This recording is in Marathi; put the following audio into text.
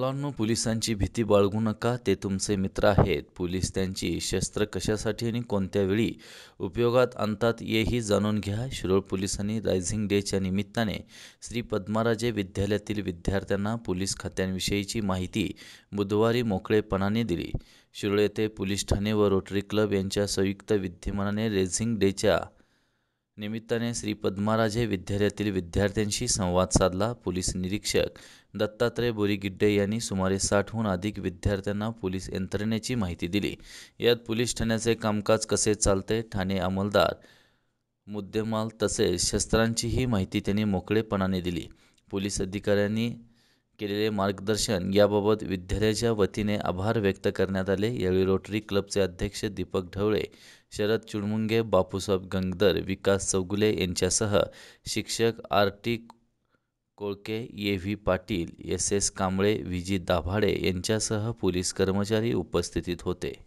मुलांनो पोलिसांची भीती बाळगू नका ते तुमचे मित्र आहेत पोलीस त्यांची शस्त्र कशासाठी आणि कोणत्या वेळी उपयोगात आणतात येही जाणून घ्या शिरोळ पोलिसांनी रायझिंग डेच्या निमित्ताने श्री पद्माराजे विद्यालयातील विद्यार्थ्यांना पोलीस खात्यांविषयीची माहिती बुधवारी मोकळेपणाने दिली शिरोळ येथे पोलीस ठाणे व रोटरी क्लब यांच्या संयुक्त विद्यमानाने रेझिंग डेच्या निमित्ताने श्री पद्माराजे विद्यालयातील विद्यार्थ्यांशी संवाद साधला पोलीस निरीक्षक दत्तात्रय बोरीगिड्डे यांनी सुमारे साठहून अधिक विद्यार्थ्यांना पोलीस यंत्रणेची माहिती दिली यात पोलीस ठाण्याचे कामकाज कसे चालते ठाणे अंमलदार मुद्देमाल तसेच शस्त्रांचीही माहिती त्यांनी मोकळेपणाने दिली पोलीस अधिकाऱ्यांनी केलेले मार्गदर्शन याबाबत विद्यालयाच्या वतीने आभार व्यक्त करण्यात आले यावेळी रोटरी क्लबचे अध्यक्ष दीपक ढवळे शरद चुडमुंगे बापूसाहेब गंगधर विकास चौगुले यांच्यासह शिक्षक R T Kolke A V Patil S S Kamble विजी दाभाडे यांच्यासह पोलीस कर्मचारी उपस्थितीत होते